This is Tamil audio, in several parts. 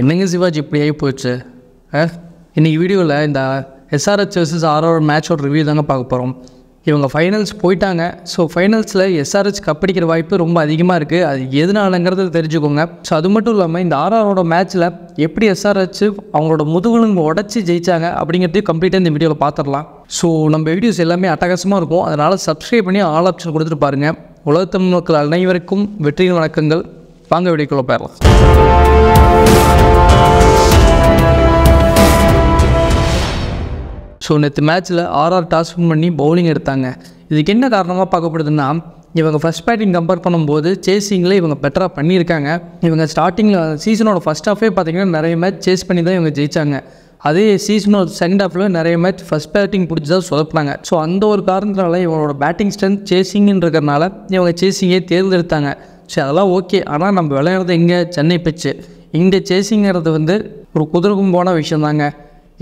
என்னங்க சிவாஜி ஆகி போச்சு இன்றைக்கி வீடியோவில் இந்த எஸ்ஆர்எச் வர்சஸ் ஆரோ மேட்சோட ரிவ்யூ தாங்க பார்க்க போகிறோம் இவங்க ஃபைனல்ஸ் போயிட்டாங்க ஸோ ஃபைனல்ஸில் எஸ்ஆர்எச் கப்படிக்கிற வாய்ப்பு ரொம்ப அதிகமாக இருக்குது அது எதனாலங்கிறது தெரிஞ்சுக்கோங்க ஸோ அது மட்டும் இல்லாமல் இந்த ஆர்ஆரோட மேட்ச்சில் எப்படி எஸ்ஆர்எச் அவங்களோட முதுகுலுங்க உடச்சி ஜெயித்தாங்க அப்படிங்கிறதையும் கம்ப்ளீட்டாக இந்த வீடியோவில் பார்த்துடலாம் ஸோ நம்ம வீடியோஸ் எல்லாமே அட்டகாசமாக இருக்கும் அதனால் சப்ஸ்கிரைப் பண்ணி ஆல் ஆப்ஷன் கொடுத்துட்டு பாருங்கள் உலகத்தமிழ் மக்கள் அனைவருக்கும் வெற்றியின் வணக்கங்கள் வாங்க வீடியோக்குள்ளே போயிடலாம் ஸோ நேற்று மேட்ச்சில் ஆர்ஆர் டாஸ் வின் பண்ணி பவுலிங் எடுத்தாங்க இதுக்கு என்ன காரணமாக பார்க்கப்படுதுன்னா இவங்க ஃபஸ்ட் பேட்டிங் கம்பேர் பண்ணும்போது சேசிங்கில் இவங்க பெட்டராக பண்ணியிருக்காங்க இவங்க ஸ்டார்டிங்கில் சீசனோட ஃபஸ்ட் ஹாஃபே பார்த்திங்கன்னா நிறைய மேட்ச் சேஸ் பண்ணி தான் இவங்க ஜெயித்தாங்க அதே சீசனோட செகண்ட் ஹாஃபில் நிறைய மேட்ச் ஃபஸ்ட் பேட்டிங் பிடிச்சி தான் சொதப்பினாங்க ஸோ அந்த ஒரு காரணத்தினால இவங்களோட பேட்டிங் ஸ்ட்ரென்த் சேசிங்னு இருக்கிறனால இவங்க சேசிங்கே தேர்ந்தெடுத்தாங்க ஸோ அதெல்லாம் ஓகே ஆனால் நம்ம விளையாடுறது எங்கே சென்னை பிச்சு இந்த சேசிங்கிறது வந்து ஒரு குதிரைக்கும் போன விஷயந்தாங்க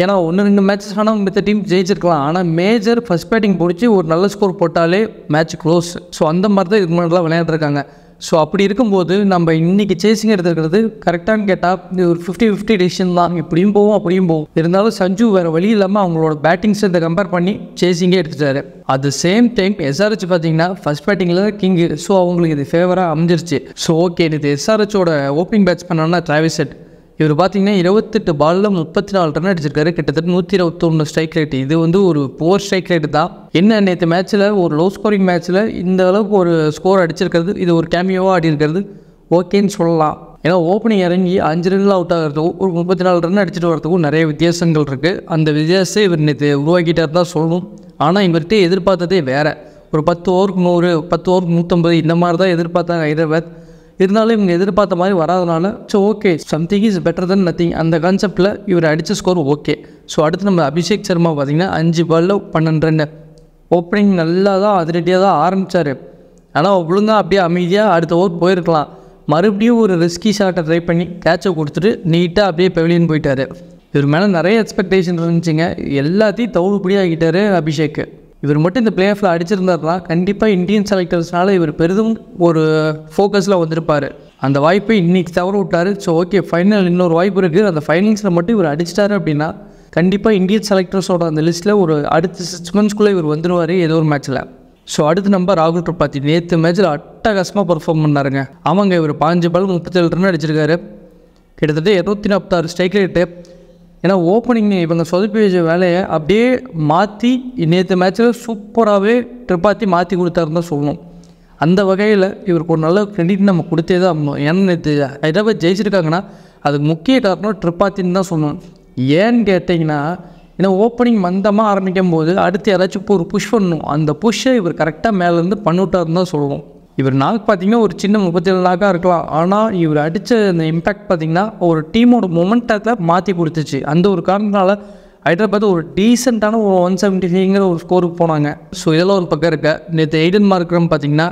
ஏன்னா ஒன்று ரெண்டு மேட்சஸ் ஆனால் மித்த டீம் ஜெயிச்சிருக்கலாம் ஆனால் மேஜர் ஃபஸ்ட் பேட்டிங் பிடிச்சி ஒரு நல்ல ஸ்கோர் போட்டாலே மேட்ச் க்ளோஸ் ஸோ அந்த மாதிரி தான் இது மாதிரிலாம் விளையாண்டுருக்காங்க ஸோ அப்படி இருக்கும்போது நம்ம இன்னைக்கு சேசிங் எடுத்துக்கிறது கரெக்டானு கேட்டால் இது ஒரு ஃபிஃப்டி ஃபிஃப்டி டிசிஷன் தான் இப்படியும் போவோம் அப்படியும் போவோம் இருந்தாலும் சஞ்சு வேறு வழி இல்லாமல் அவங்களோட பேட்டிங்ஸ் இதை கம்பேர் பண்ணி சேசிங்கே எடுத்துட்டாரு அது சேம் டைம் எஸ்ஆர்ஹெச் பார்த்தீங்கன்னா ஃபஸ்ட் பேட்டிங்கில் கிங்கு ஸோ அவங்களுக்கு இது ஃபேவராக அமைஞ்சிருச்சு ஸோ ஓகே இது எஸ்ஆர்ஹெச்சோட ஓப்பனிங் பேட்ச் பண்ணோன்னா டிராவிஸ் செட் இவர் பார்த்தீங்கன்னா இருபத்தெட்டு பாலில் முப்பத்தி நாலு ரன் அடிச்சிருக்காரு கிட்டத்தட்ட நூற்றி இருபத்தொன்று ஸ்ட்ரைக் ரேட் இது வந்து ஒரு போர் ஸ்ட்ரைக் ரேட்டு தான் என்ன நேற்று மேட்ச்சில் ஒரு லோ ஸ்கோரிங் மேட்ச்சில் இந்த அளவுக்கு ஒரு ஸ்கோர் அடிச்சிருக்கிறது இது ஒரு கேமியோவாக ஆடி இருக்கிறது ஓகேன்னு சொல்லலாம் ஏன்னா ஓப்பனிங் இறங்கி அஞ்சு ரன்ல அவுட் ஆகிறதுக்கும் ஒரு முப்பத்தி நாலு ரன் அடிச்சுட்டு வரதுக்கும் நிறைய வித்தியாசங்கள் இருக்குது அந்த வித்தியாசத்தை இவர் நேற்று உருவாக்கிட்டார் தான் சொல்லணும் ஆனால் இவர்கிட்ட எதிர்பார்த்ததே வேறு ஒரு பத்து ஓவருக்கு நூறு பத்து ஓவருக்கு நூற்றம்பது இந்த மாதிரி தான் எதிர்பார்த்தாங்க ஹைதராபாத் இருந்தாலும் இவங்க எதிர்பார்த்த மாதிரி வராதனால so okay something is better then nothing அந்த கான்செப்டில் இவர் அடித்த ஸ்கோர் ஓகே ஸோ அடுத்து நம்ம அபிஷேக் சர்மா பார்த்திங்கன்னா அஞ்சு பாலில் பன்னெண்டு ரெண்டு ஓப்பனிங் நல்லா தான் அதிரடியாக தான் ஆரம்பித்தார் ஆனால் ஒழுங்காக அப்படியே அமைதியாக அடுத்த ஓவர் போயிருக்கலாம் மறுபடியும் ஒரு ரிஸ்கி ஷாட்டை ட்ரை பண்ணி கேட்சை கொடுத்துட்டு நீட்டாக அப்படியே பெவிலியன் போயிட்டார் இவர் மேலே நிறைய எக்ஸ்பெக்டேஷன் இருந்துச்சுங்க எல்லாத்தையும் தவிடுபடியாகிட்டார் அபிஷேக் இவர் மட்டும் இந்த பிளே ஆஃபில் அடிச்சிருந்தார்னா கண்டிப்பாக இந்தியன் செலக்டர்ஸ்னால இவர் பெரிதும் ஒரு ஃபோக்கஸில் வந்திருப்பார் அந்த வாய்ப்பை இன்றைக்கி தவற விட்டார் ஸோ ஓகே ஃபைனல் இன்னொரு வாய்ப்பு இருக்குது அந்த ஃபைனல்ஸில் மட்டும் இவர் அடிச்சிட்டாரு அப்படின்னா கண்டிப்பாக இந்தியன் செலக்டர்ஸோட அந்த லிஸ்ட்டில் ஒரு அடுத்த சிக்ஸ் மந்த்ஸ்குள்ளே இவர் வந்துடுவார் ஏதோ ஒரு மேட்ச்சில் ஸோ அடுத்து நம்ம ராகுல் திரிபாதி நேற்று மேட்ச்சில் அட்டகாசமாக பர்ஃபார்ம் பண்ணாருங்க ஆமாங்க இவர் பாஞ்சு பால் முப்பத்தேழு ரன் அடிச்சிருக்காரு கிட்டத்தட்ட இருபத்தி நாற்பத்தாறு ஸ்ட்ரைக் ரேட்டு ஏன்னா ஓப்பனிங் இவங்க சொதப்பி வச்ச வேலையை அப்படியே மாற்றி நேற்று மேட்ச்சில் சூப்பராகவே ட்ரிப்பாத்தி மாற்றி கொடுத்தாருன்னு சொல்லணும் அந்த வகையில் இவருக்கு ஒரு நல்ல கிரெடிட் நம்ம கொடுத்தே தான் ஆகணும் ஏன்னா நேற்று ஹைதராபாத் ஜெயிச்சிருக்காங்கன்னா அதுக்கு முக்கிய காரணம் ட்ரிப்பாத்தின்னு தான் சொல்லணும் ஏன்னு கேட்டிங்கன்னா ஏன்னா ஓப்பனிங் மந்தமாக ஆரம்பிக்கும் போது அடுத்து யாராச்சும் ஒரு புஷ் பண்ணணும் அந்த புஷ்ஷை இவர் கரெக்டாக மேலேருந்து பண்ணிவிட்டாருன்னு தான் சொல்லுவோம் இவர் நாக் பார்த்திங்கன்னா ஒரு சின்ன முப்பத்தேழு நாக்காக இருக்கலாம் ஆனால் இவர் அடித்த அந்த இம்பேக்ட் பார்த்திங்கன்னா ஒரு டீமோட மொமெண்டத்தை மாற்றி கொடுத்துச்சு அந்த ஒரு காரணத்தினால ஹைதராபாத் ஒரு டீசெண்டான ஒரு ஒன் செவன்ட்டி ஃபைவ்ங்கிற ஒரு ஸ்கோருக்கு போனாங்க ஸோ இதெல்லாம் ஒரு பக்கம் இருக்க நேற்று எய்டன் மார்க்ரம் பார்த்திங்கன்னா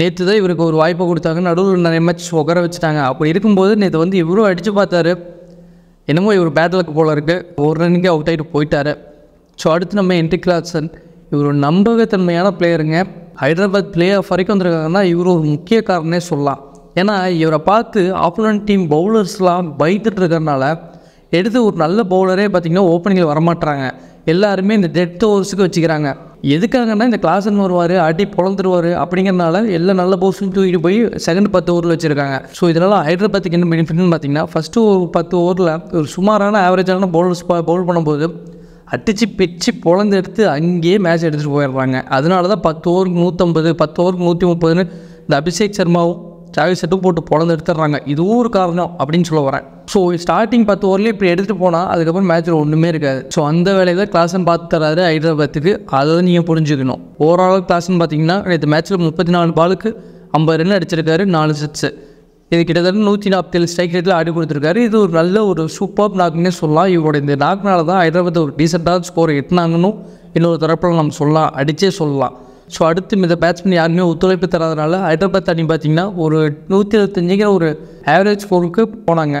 நேற்று தான் இவருக்கு ஒரு வாய்ப்பை கொடுத்தாங்க நடுவில் நிறைய மேட்ச் உகர வச்சுட்டாங்க அப்படி இருக்கும்போது நேற்று வந்து இவரும் அடித்து பார்த்தாரு என்னமோ இவர் பேட்டலுக்கு போல இருக்குது ஒரு ரன்னுக்கே அவுட் ஆகிட்டு போயிட்டார் ஸோ அடுத்து நம்ம என்ட்ரி கிளாசன் இவர் நம்பகத்தன்மையான பிளேயருங்க ஹைதராபாத் பிளே ஆஃப் வரைக்கும் வந்திருக்காங்கன்னா இவர் ஒரு முக்கிய காரணே சொல்லலாம் ஏன்னா இவரை பார்த்து ஆப்போனன் டீம் பவுலர்ஸ்லாம் பயந்துட்டு இருக்கிறனால எடுத்து ஒரு நல்ல பவுலரே பார்த்தீங்கன்னா ஓப்பனிங்கில் வரமாட்டுறாங்க எல்லாருமே இந்த டெத் ஓவர்ஸுக்கு வச்சுக்கிறாங்க எதுக்காகன்னா இந்த கிளாஸ்ன்னு வருவார் அடி பொழந்துருவார் அப்படிங்கிறனால எல்லா நல்ல பவுல்ஸும் தூக்கிட்டு போய் செகண்ட் பத்து ஓவரில் வச்சுருக்காங்க ஸோ இதனால் ஹைதராபாத்துக்கு என்ன பெனிஃபிட்னு பார்த்தீங்கன்னா ஃபஸ்ட்டு ஒரு பத்து ஓவரில் ஒரு சுமாரான ஆவரேஜான பவுலர்ஸ் பவுல் பண்ணும்போது அட்டிச்சு பிச்சு பொழந்து எடுத்து அங்கேயே மேட்ச் எடுத்துகிட்டு போயிடுறாங்க அதனால தான் பத்து ஓவருக்கு நூற்றம்பது பத்து ஓவருக்கு நூற்றி முப்பதுன்னு இந்த அபிஷேக் சர்மாவும் சாவி செட்டும் போட்டு பொழந்து எடுத்துடுறாங்க இதுவும் ஒரு காரணம் அப்படின்னு சொல்ல வரேன் ஸோ ஸ்டார்டிங் பத்து ஓவர்லேயே இப்படி எடுத்துகிட்டு போனால் அதுக்கப்புறம் மேட்ச்சில் ஒன்றுமே இருக்காது ஸோ அந்த வேலையை தான் கிளாஸ்ன்னு பார்த்து தராது ஹைதராபாத்துக்கு அதை நீங்கள் புரிஞ்சுக்கணும் ஓவரால் கிளாஸ்ன்னு பார்த்தீங்கன்னா நேற்று மேட்ச்சில் முப்பத்தி நாலு பாலுக்கு ஐம்பது ரன் அடிச்சிருக்காரு நாலு சிக்ஸு இது கிட்டத்தட்ட நூற்றி நாற்பத்தேழு ஸ்ட்ரைக் ரேட்டில் ஆடி கொடுத்துருக்காரு இது ஒரு நல்ல ஒரு சூப்பர் நாக்குன்னே சொல்லலாம் இவரோட இந்த நாக்குனால தான் ஹைதராபாத் ஒரு டீசெண்டாக ஸ்கோர் எட்டினாங்கன்னு இன்னொரு தரப்பில் நம்ம சொல்லலாம் அடித்தே சொல்லலாம் ஸோ அடுத்து இந்த பேட்ஸ்மேன் யாருமே ஒத்துழைப்பு தராதனால ஹைதராபாத் அணி பார்த்திங்கன்னா ஒரு நூற்றி இருபத்தஞ்சுங்கிற ஒரு ஆவரேஜ் ஸ்கோருக்கு போனாங்க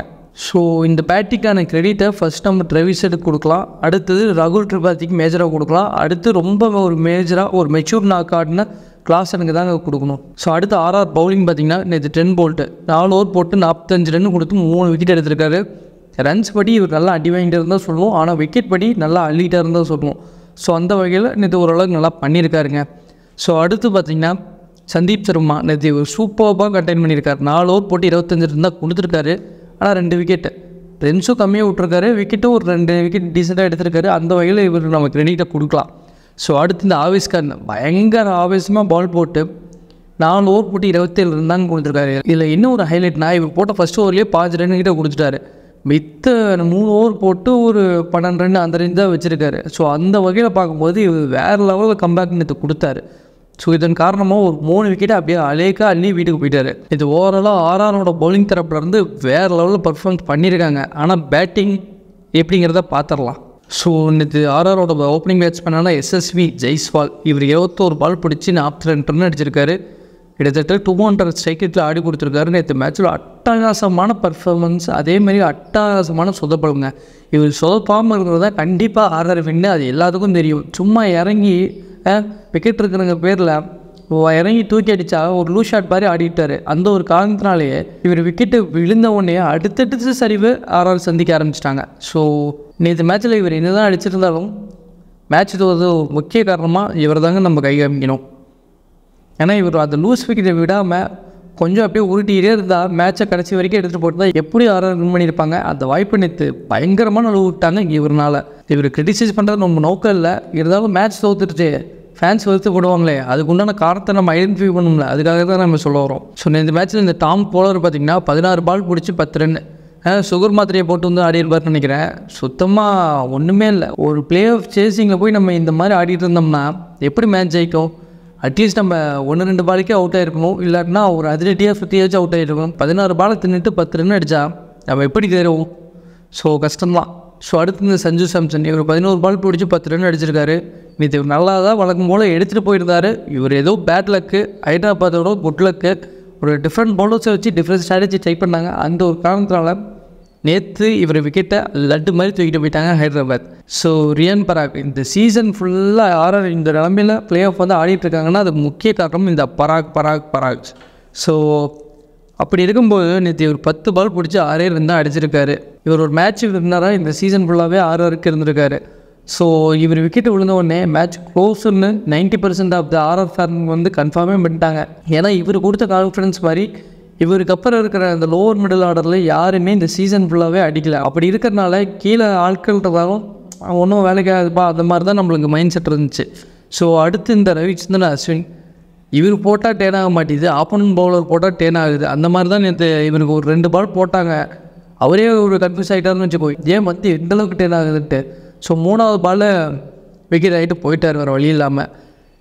ஸோ இந்த பேட்டிக்கான கிரெடிட்டை ஃபஸ்ட் நம்ம ட்ரெவிசெட்டுக்கு கொடுக்கலாம் அடுத்தது ரகுல் திரிபாதிக்கு மேஜராக கொடுக்கலாம் அடுத்து ரொம்ப ஒரு மேஜராக ஒரு மெச்சூர் நாக் ஆடின எனக்கு தாங்க கொடுக்கணும் ஸோ அடுத்து ஆர்ஆர் பவுலிங் பார்த்தீங்கன்னா நேற்று டென் போல்ட்டு நாலு ஓவர் போட்டு நாற்பத்தஞ்சு ரன் கொடுத்து மூணு விக்கெட் எடுத்திருக்காரு ரன்ஸ் படி இவர் நல்லா அடி வாங்கிட்டு இருந்தால் சொல்லுவோம் ஆனால் விக்கெட் படி நல்லா அள்ளிகிட்டே இருந்தால் சொல்லுவோம் ஸோ அந்த வகையில் நேற்று ஓரளவுக்கு நல்லா பண்ணியிருக்காருங்க ஸோ அடுத்து பார்த்தீங்கன்னா சந்தீப் சர்மா நேற்று ஒரு சூப்பராக கண்டெயின் பண்ணியிருக்காரு நாலு ஓவர் போட்டு இருபத்தஞ்சு ரன் தான் கொடுத்துருக்காரு ஆனால் ரெண்டு விக்கெட்டு ரன்ஸும் கம்மியாக விட்டுருக்காரு விக்கெட்டும் ஒரு ரெண்டு விக்கெட் டீசெண்டாக எடுத்திருக்காரு அந்த வகையில் இவர் நம்ம கிரெடிட்டை கொடுக்கலாம் ஸோ அடுத்து இந்த ஆவேஸ்கார் பயங்கர ஆவேசமாக பால் போட்டு நாலு ஓவர் போட்டு இருபத்தேழு இருந்தாங்க கொடுத்துருக்காரு இதில் இன்னும் ஒரு ஹைலைட் நான் இவர் போட்ட ஃபஸ்ட் ஓவர்லேயே பாஞ்சு ரன் கிட்டே கொடுத்துட்டாரு மித்த மூணு ஓவர் போட்டு ஒரு பன்னெண்டு ரன் அந்த ரேஞ்ச் தான் வச்சுருக்காரு ஸோ அந்த வகையில் பார்க்கும்போது இவர் வேறு லெவலில் கம்பேக் நேற்று கொடுத்தாரு ஸோ இதன் காரணமாக ஒரு மூணு விக்கெட்டை அப்படியே அலேக்கா அள்ளி வீட்டுக்கு போயிட்டார் இது ஓவராலாக ஆர்ஆரோட பவுலிங் தரப்புலேருந்து வேறு லெவலில் பர்ஃபார்மன்ஸ் பண்ணியிருக்காங்க ஆனால் பேட்டிங் எப்படிங்கிறத பார்த்துடலாம் ஸோ நேற்று ஆர்ஆரோட ஓப்பனிங் பேட்ஸ்மேனான எஸ்எஸ்வி ஜெய்ஸ்வால் இவர் இருபத்தோரு பால் பிடிச்சி நாற்பத்தி ரெண்டு ரன் அடிச்சிருக்காரு கிட்டத்தட்ட டூ ஹண்ட்ரட் ஸ்ட்ரைக்கெட்டில் ஆடி கொடுத்துருக்காரு நேற்று மேட்ச்சில் அட்டகாசமான பர்ஃபார்மன்ஸ் அதேமாரி அட்டகாசமான சொதப்படுங்க இவர் சொதப்பாமல் இருக்கிறது தான் கண்டிப்பாக ஆர்ஆர் வின்னு அது எல்லாத்துக்கும் தெரியும் சும்மா இறங்கி விக்கெட் இருக்கிறவங்க பேரில் இறங்கி தூக்கி அடித்தா ஒரு லூ ஷாட் மாதிரி ஆடிட்டார் அந்த ஒரு காரணத்தினாலேயே இவர் விக்கெட்டு விழுந்த உடனே அடுத்தடுத்து சரிவு ஆறால் சந்திக்க ஆரம்பிச்சிட்டாங்க ஸோ நேற்று மேட்ச்சில் இவர் என்ன தான் அடிச்சிருந்தாலும் மேட்ச் தோது முக்கிய காரணமாக இவர் தாங்க நம்ம கை காமிக்கணும் ஏன்னா இவர் அந்த லூஸ் விக்கெட்டை விடாமல் கொஞ்சம் அப்படியே உருட்டிகிட்டே இருந்தால் மேட்ச்சை கடைசி வரைக்கும் எடுத்துகிட்டு போட்டு எப்படி ஆர்ஆர் வின் பண்ணியிருப்பாங்க அந்த வாய்ப்பு நேற்று பயங்கரமான அளவு விட்டாங்க இவரனால் இவர் கிரிட்டிசைஸ் பண்ணுறது நம்ம நோக்கம் இல்லை இருந்தாலும் மேட்ச் தோத்துட்டு ஃபேன்ஸ் வருத்தப்படுவாங்களே அதுக்குண்டான காரணத்தை நம்ம ஐடென்டிஃபை பண்ணணும்ல அதுக்காக தான் நம்ம சொல்ல வரோம் ஸோ இந்த மேட்ச்சில் இந்த டாம் போலர் பார்த்திங்கன்னா பதினாறு பால் பிடிச்சி பத்து ரன் சுகர் மாத்திரையை போட்டு வந்து ஆடிருப்பார்னு நினைக்கிறேன் சுத்தமாக ஒன்றுமே இல்லை ஒரு பிளே ஆஃப் சேசிங்கில் போய் நம்ம இந்த மாதிரி ஆடிட்டு இருந்தோம்னா எப்படி மேட்ச் ஜெயிக்கும் அட்லீஸ்ட் நம்ம ஒன்று ரெண்டு பாலுக்கே அவுட் ஆகிருக்கணும் இல்லாட்டினா ஒரு அதிரட்டியாக சுற்றியாச்சும் அவுட் ஆகிருக்கணும் பதினாறு பாலை தின்னுட்டு பத்து ரன் அடித்தா நம்ம எப்படி தேருவோம் ஸோ கஷ்டம்தான் ஸோ அடுத்து இந்த சஞ்சு சாம்சன் இவர் பதினோரு பால் பிடிச்சி பத்து ரன் அடிச்சிருக்காரு இது நல்லா தான் வழக்கம் போல் எடுத்துகிட்டு போயிருந்தார் இவர் ஏதோ பேட் லக்கு ஹைதராபாத்தோட குட் லக்கு ஒரு டிஃப்ரெண்ட் பவுலர்ஸை வச்சு டிஃப்ரெண்ட் ஸ்ட்ராட்டஜி ட்ரை பண்ணாங்க அந்த ஒரு காரணத்தினால நேற்று இவர் விக்கெட்டை லட்டு மாதிரி தூக்கிட்டு போயிட்டாங்க ஹைதராபாத் ஸோ ரியன் பராக் இந்த சீசன் ஃபுல்லாக யாரும் இந்த நிலமையில் பிளே ஆஃப் வந்து ஆடிட்டு இருக்காங்கன்னா அது முக்கிய காரணம் இந்த பராக் பராக் பராக் ஸோ அப்படி இருக்கும்போது நேற்று இவர் பத்து பால் பிடிச்சி ஆறே ரன் தான் அடிச்சிருக்காரு இவர் ஒரு மேட்ச் இருந்தாரா இந்த சீசன் ஃபுல்லாகவே ஆறு ஆறுக்கு இருந்திருக்காரு ஸோ இவர் விக்கெட் விழுந்த உடனே மேட்ச் க்ளோஸ்னு ninety percent of the RR fan வந்து கன்ஃபார்மே பண்ணிட்டாங்க ஏன்னா இவர் கொடுத்த கான்ஃபிடன்ஸ் மாதிரி இவருக்கு அப்புறம் இருக்கிற அந்த லோவர் மிடில் ஆர்டரில் யாருமே இந்த சீசன் ஃபுல்லாகவே அடிக்கல அப்படி இருக்கிறனால கீழே ஆட்கள்ன்றதாலும் ஒன்றும் வேலைக்கு ஆகுதுப்பா அந்த மாதிரி தான் நம்மளுக்கு மைண்ட் செட் இருந்துச்சு ஸோ அடுத்து இந்த ரவிச்சந்திரன் அஸ்வின் இவர் போட்டால் டேன் ஆக மாட்டேது ஆப்போனன்ட் பவுலர் போட்டால் டேன் ஆகுது அந்த மாதிரி தான் நேற்று இவருக்கு ஒரு ரெண்டு பால் போட்டாங்க அவரே ஒரு கன்ஃபியூஸ் ஆகிட்டாருன்னு போய் ஏன் வந்து எந்தளவுக்கு டென் ஆகுதுன்ட்டு ஸோ மூணாவது பால் விக்கெட் ஆகிட்டு போயிட்டார் வேறு வழி இல்லாமல்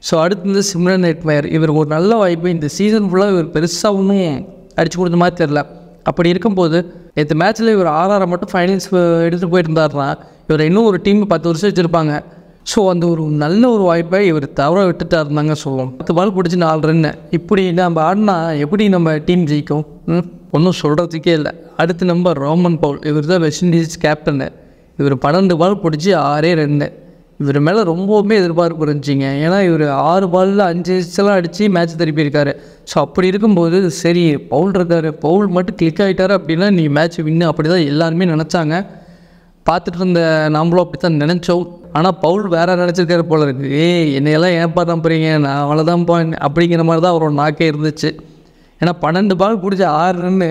ஸோ அடுத்தது சிம்ரன் நெட்மயர் இவர் ஒரு நல்ல வாய்ப்பு இந்த சீசன் ஃபுல்லாக இவர் பெருசாக ஒன்றும் அடிச்சு கொடுத்த மாதிரி தெரில அப்படி இருக்கும்போது நேற்று மேட்ச்சில் இவர் ஆறாரை மட்டும் ஃபைனல்ஸ் எடுத்துகிட்டு போயிருந்தாருனா இவர் இன்னும் ஒரு டீம் பத்து வருஷம் வச்சுருப்பாங்க ஸோ அந்த ஒரு நல்ல ஒரு வாய்ப்பை இவர் தவற விட்டுட்டா இருந்தாங்க சொல்லுவோம் பத்து பால் பிடிச்சி நாலு ரன்னு இப்படி நம்ம ஆடினா எப்படி நம்ம டீம் ஜெயிக்கும் ம் ஒன்றும் சொல்கிறதுக்கே இல்லை அடுத்து நம்ம ரோமன் பவுல் இவர் தான் வெஸ்ட் இண்டீஸ் கேப்டனு இவர் பன்னெண்டு பால் பிடிச்சி ஆறே ரெண்டு இவர் மேலே ரொம்பவுமே எதிர்பார்ப்பு இருந்துச்சிங்க ஏன்னா இவர் ஆறு பாலில் அஞ்சு இன்ச்செல்லாம் அடித்து மேட்ச் திருப்பியிருக்காரு ஸோ அப்படி இருக்கும்போது சரி பவுல் இருக்கார் பவுல் மட்டும் கிளிக் ஆகிட்டார் அப்படின்னா நீ மேட்ச் வின்னு அப்படி தான் எல்லாருமே நினச்சாங்க பார்த்துட்டு இருந்த நாமளும் அப்படி தான் நினச்சோம் ஆனால் பவுல் வேறு நினச்சிருக்காரு போல இருக்குது ஏய் என்னையெல்லாம் ஏன் தான் போகிறீங்க நான் அவ்வளோதான் போன் அப்படிங்கிற மாதிரி தான் அவரோட நாக்கே இருந்துச்சு ஏன்னா பன்னெண்டு பால் பிடிச்ச ஆறு ரன்னு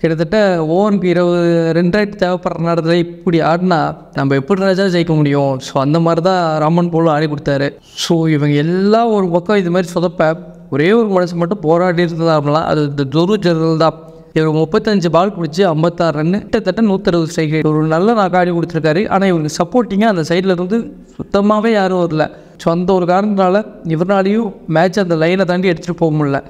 கிட்டத்தட்ட ஓவனுக்கு இருபது ரெண்டாயிரத்து தேவைப்படுற நேரத்தில் இப்படி ஆடினா நம்ம எப்படி ராஜா ஜெயிக்க முடியும் ஸோ அந்த மாதிரி தான் ராமன் போலும் ஆடி கொடுத்தாரு ஸோ இவங்க எல்லாம் ஒரு பக்கம் இது மாதிரி சொதப்ப ஒரே ஒரு மனுஷன் மட்டும் போராடி இருந்தது அப்படிலாம் அது இந்த துரு ஜெனரல் தான் இவர் முப்பத்தஞ்சு பால் பிடிச்சி ஐம்பத்தாறு ரன்னு கிட்டத்தட்ட நூற்றறுபது ஸ்ட்ரைக் ஒரு நல்ல நாக்கு ஆடி கொடுத்துருக்காரு ஆனால் இவருக்கு சப்போர்ட்டிங்காக அந்த சைடில் இருந்து சுத்தமாகவே யாரும் வரல ஸோ அந்த ஒரு காரணத்தினால இவர்னாலையும் மேட்ச் அந்த லைனை தாண்டி எடுத்துகிட்டு போக முடியல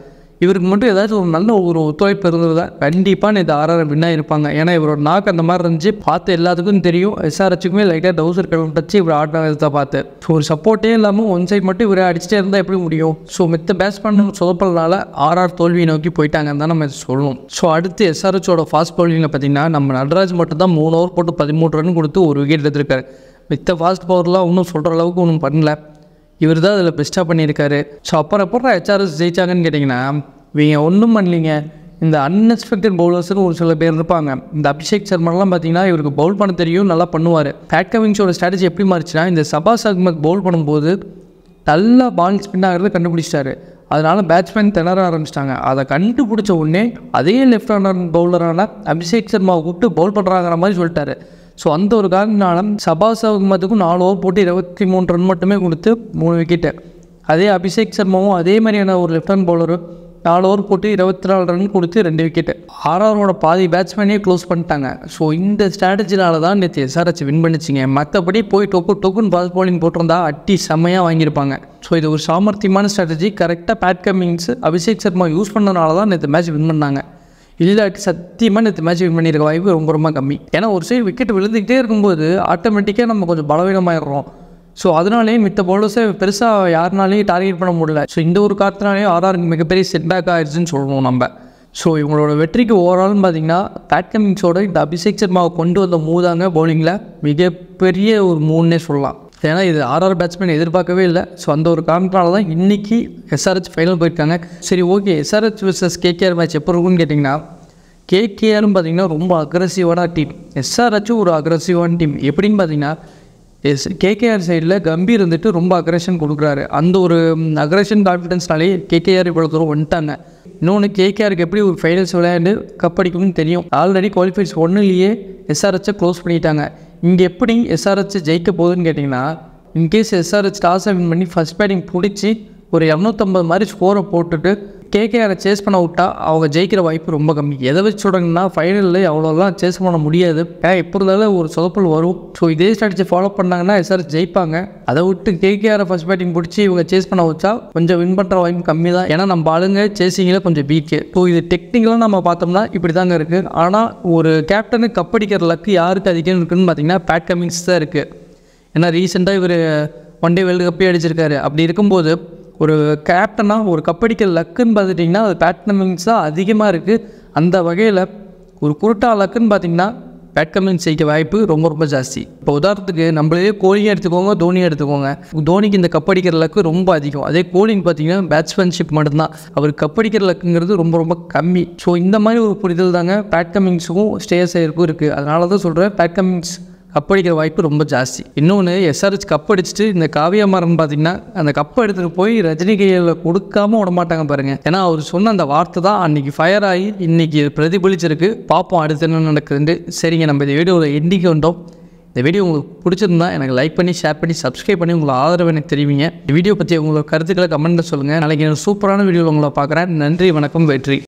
இவருக்கு மட்டும் ஏதாச்சும் ஒரு நல்ல ஒரு ஒத்துழைப்பு இருந்ததா கண்டிப்பாக நேற்று ஆர்ஆர் வின்னாக இருப்பாங்க ஏன்னா இவரோட நாக்கு அந்த மாதிரி இருந்துச்சு பார்த்து எல்லாத்துக்கும் தெரியும் எஸ்ஆர்ஹெச்சுக்குமே லைட்டாக டவுசர் கிளம்பிச்சு இவர் ஆடினதை பார்த்து ஒரு சப்போர்ட்டே இல்லாமல் ஒன் சைட் மட்டும் இவரை அடிச்சுட்டே இருந்தால் எப்படி முடியும் ஸோ மித்த பேஸ் பண்ண சொதப்பலனால ஆர்ஆர் தோல்வியை நோக்கி போயிட்டாங்கன்னு தான் நம்ம சொல்லணும் ஸோ அடுத்து எஸ்ஆர்ஹெச்சோட ஃபாஸ்ட் பவுலிங்கில் பார்த்தீங்கன்னா நம்ம நடராஜ் மட்டும் தான் மூணு ஓவர் போட்டு பதிமூணு ரன் கொடுத்து ஒரு விக்கெட் எடுத்திருக்காரு மித்த ஃபாஸ்ட் பவர்லாம் ஒன்றும் சொல்கிற அளவுக்கு ஒன்றும் பண்ணல இவர் தான் அதில் பெஸ்ட்டாக பண்ணியிருக்காரு ஸோ அப்புறம் அப்புறம் ஹெச்ஆர்எஸ் ஜெயிச்சாங்கன்னு கேட்டிங்கன்னா இவங்க ஒன்றும் பண்ணலீங்க இந்த அன்எக்ஸ்பெக்டட் பவுலர்ஸ்னு ஒரு சில பேர் இருப்பாங்க இந்த அபிஷேக் சர்மாலாம் பார்த்தீங்கன்னா இவருக்கு பவுல் பண்ண தெரியும் நல்லா பண்ணுவார் பேட் கவிங்ஸோட ஸ்ட்ராட்டஜி எப்படி மாறிச்சுன்னா இந்த சபாஸ் அக்மத் பவுல் பண்ணும்போது நல்லா பால் ஸ்பின் ஆகிறத கண்டுபிடிச்சிட்டாரு அதனால் பேட்ஸ்மேன் திணற ஆரம்பிச்சிட்டாங்க அதை கண்டுபிடிச்ச உடனே அதே லெஃப்ட் ஹேண்டர் பவுலரான அபிஷேக் சர்மாவை கூப்பிட்டு பவுல் பண்ணுறாங்கிற மாதிரி சொல்லிட்டாரு ஸோ அந்த ஒரு காரணத்தினால சபாஸ் அகமதுக்கும் நாலு ஓவர் போட்டு இருபத்தி மூணு ரன் மட்டுமே கொடுத்து மூணு விக்கெட்டு அதே அபிஷேக் சர்மாவும் அதே மாதிரியான ஒரு லெஃப்ட் ஹேண்ட் பவுலரும் நாலு ஓவர் போட்டு இருபத்தி நாலு ரன் கொடுத்து ரெண்டு விக்கெட்டு ஆர்ஆரோட பாதி பேட்ஸ்மேனே க்ளோஸ் பண்ணிட்டாங்க ஸோ இந்த ஸ்ட்ராட்டஜினால தான் நேற்று எஸ்ஆர்ஹெச் வின் பண்ணிச்சிங்க மற்றபடி போய் டொக்கு டொக்குன்னு பால் பவுலிங் போட்டிருந்தா அட்டி செம்மையாக வாங்கியிருப்பாங்க ஸோ இது ஒரு சாமர்த்தியமான ஸ்ட்ராட்டஜி கரெக்டாக Pat Cummins Abhishek Sharma use பண்ணனால தான் நேற்று மேட்ச் வின் பண்ணாங்க இல்லாட்டி சத்தியமாக நேற்று மேட்ச் வின் பண்ணியிருக்க வாய்ப்பு ரொம்ப ரொம்ப கம்மி ஏன்னா ஒரு சைடு விக்கெட் விழுந்துக்கிட்டே இருக்கும்போது ஆட்டோமேட்டிக்காக நம்ம கொஞ்சம் பலவீனமாயிடுறோம் ஸோ அதனாலேயும் மித்த பவுலர்ஸை பெருசாக யாருனாலையும் டார்கெட் பண்ண முடியல ஸோ இந்த ஒரு காரணத்தினாலேயும் ஆர்ஆருக்கு மிகப்பெரிய செட்பேக் ஆயிடுச்சுன்னு சொல்லணும் நம்ம ஸோ இவங்களோட வெற்றிக்கு ஓவராலும் பார்த்தீங்கன்னா பேட் கம்மிங்ஸோட இந்த அபிஷேக் சர்மாவை கொண்டு வந்த மூதாங்க பவுலிங்கில் மிகப்பெரிய ஒரு மூணுன்னே சொல்லலாம் ஏன்னா இது ஆர்ஆர் பேட்ஸ்மேன் எதிர்பார்க்கவே இல்லை ஸோ அந்த ஒரு காரணத்தினால தான் இன்றைக்கி எஸ்ஆர்ஹெச் ஃபைனல் போயிருக்காங்க சரி okay SRH versus KKR match எப்போ இருக்கும்னு கேட்டிங்கன்னா கேகேஆர்னு பார்த்திங்கன்னா ரொம்ப அக்ரஸிவான டீம் எஸ்ஆர்ஹெச்சும் ஒரு அக்ரஸிவான டீம் எப்படின்னு பார்த்தீங்கன்னா எஸ் கேகேஆர் சைடில் கம்பீர் வந்துட்டு ரொம்ப அக்ரஷன் கொடுக்குறாரு அந்த ஒரு அக்ரஷன் கான்ஃபிடென்ஸ்னாலே கேகேஆர் இவ்வளோ தூரம் வந்துட்டாங்க இன்னொன்று கேகேஆருக்கு எப்படி ஒரு ஃபைனல்ஸ் விளையாண்டு கப் அடிக்கணும்னு தெரியும் ஆல்ரெடி குவாலிஃபைஸ் ஒன்றுலேயே எஸ்ஆர்ஹெச்சை க்ளோஸ் பண்ணிட்டாங்க இங்கே எப்படி எஸ்ஆர்ஹெச் ஜெயிக்க போகுதுன்னு கேட்டிங்கன்னா இன்கேஸ் எஸ்ஆர்ஹெச் டாஸை வின் பண்ணி ஃபஸ்ட் பேட்டிங் பிடிச்சி ஒரு இரநூத்தம்பது மாதிரி ஸ்கோரை போட்டுட்டு கேகேஆரை சேஸ் பண்ண விட்டால் அவங்க ஜெயிக்கிற வாய்ப்பு ரொம்ப கம்மி எதை வச்சு சொல்கிறாங்கன்னா ஃபைனலில் அவ்வளோலாம் சேஸ் பண்ண முடியாது இப்போ இருந்தாலும் ஒரு சொதப்பல் வரும் ஸோ இதே ஸ்ட்ராட்டஜி ஃபாலோ பண்ணாங்கன்னா எஸ்ஆர் ஜெயிப்பாங்க அதை விட்டு கேகேஆரை ஃபஸ்ட் பேட்டிங் பிடிச்சி இவங்க சேஸ் பண்ண வச்சா கொஞ்சம் வின் பண்ணுற வாய்ப்பு கம்மி தான் ஏன்னா நம்ம ஆளுங்க சேசிங்கில் கொஞ்சம் வீக்கு ஸோ இது டெக்னிக்கலாக நம்ம பார்த்தோம்னா இப்படி தாங்க இருக்குது ஆனால் ஒரு கேப்டனு கப்படிக்கிற லக்கு யாருக்கு அதிகம் இருக்குன்னு பார்த்தீங்கன்னா பேட் கமிங்ஸ் தான் இருக்குது ஏன்னா ரீசெண்டாக இவர் ஒன் டே வேர்ல்டு கப்பே அடிச்சிருக்காரு அப்படி இருக்கும்போது ஒரு கேப்டனாக ஒரு கப்படிக்கிற லக்குன்னு பார்த்துட்டிங்கன்னா அது பேட் கமிங்ஸ் தான் அதிகமாக இருக்குது அந்த வகையில் ஒரு குருட்டா லக்குன்னு பார்த்திங்கன்னா பேட் கமிங் செய்ய வாய்ப்பு ரொம்ப ரொம்ப ஜாஸ்தி இப்போ உதாரணத்துக்கு நம்மளே கோலிங்கை எடுத்துக்கோங்க தோனியை எடுத்துக்கோங்க தோனிக்கு இந்த கப்படிக்கிற லக்கு ரொம்ப அதிகம் அதே கோலிங் பார்த்தீங்கன்னா பேட்ஸ்மேன்ஷிப் மட்டும்தான் அவர் கப்படிக்கிற லக்குங்கிறது ரொம்ப ரொம்ப கம்மி ஸோ இந்த மாதிரி ஒரு புரிதல் தாங்க பேட் ஸ்டேஸ் இருக்கும் இருக்குது அதனால தான் சொல்கிறேன் பேட் கப்படிக்கிற வாய்ப்பு ரொம்ப ஜாஸ்தி இன்னொன்று எஸ்ஆர்ஹெச் கப் அடிச்சுட்டு இந்த காவியா மரம் பார்த்தீங்கன்னா அந்த கப்பை எடுத்துகிட்டு போய் ரஜினி கையில் கொடுக்காம விடமாட்டாங்க பாருங்கள் ஏன்னா அவர் சொன்ன அந்த வார்த்தை தான் அன்றைக்கி ஃபயர் ஆகி இன்னைக்கு பிரதிபலிச்சிருக்கு பார்ப்போம் அடுத்து என்ன நடக்குதுன்ட்டு சரிங்க நம்ம இந்த வீடியோவில் எண்ணிக்கை வந்தோம் இந்த வீடியோ உங்களுக்கு பிடிச்சிருந்தா எனக்கு லைக் பண்ணி ஷேர் பண்ணி சப்ஸ்கிரைப் பண்ணி உங்களை ஆதரவு எனக்கு தெரிவிங்க இந்த வீடியோ பற்றி உங்களோட கருத்துக்களை கமெண்ட்டில் சொல்லுங்கள் நாளைக்கு எனக்கு சூப்பரான வீடியோவில் உங்களை பார்க்குறேன் நன்றி வணக்கம் வெற்றி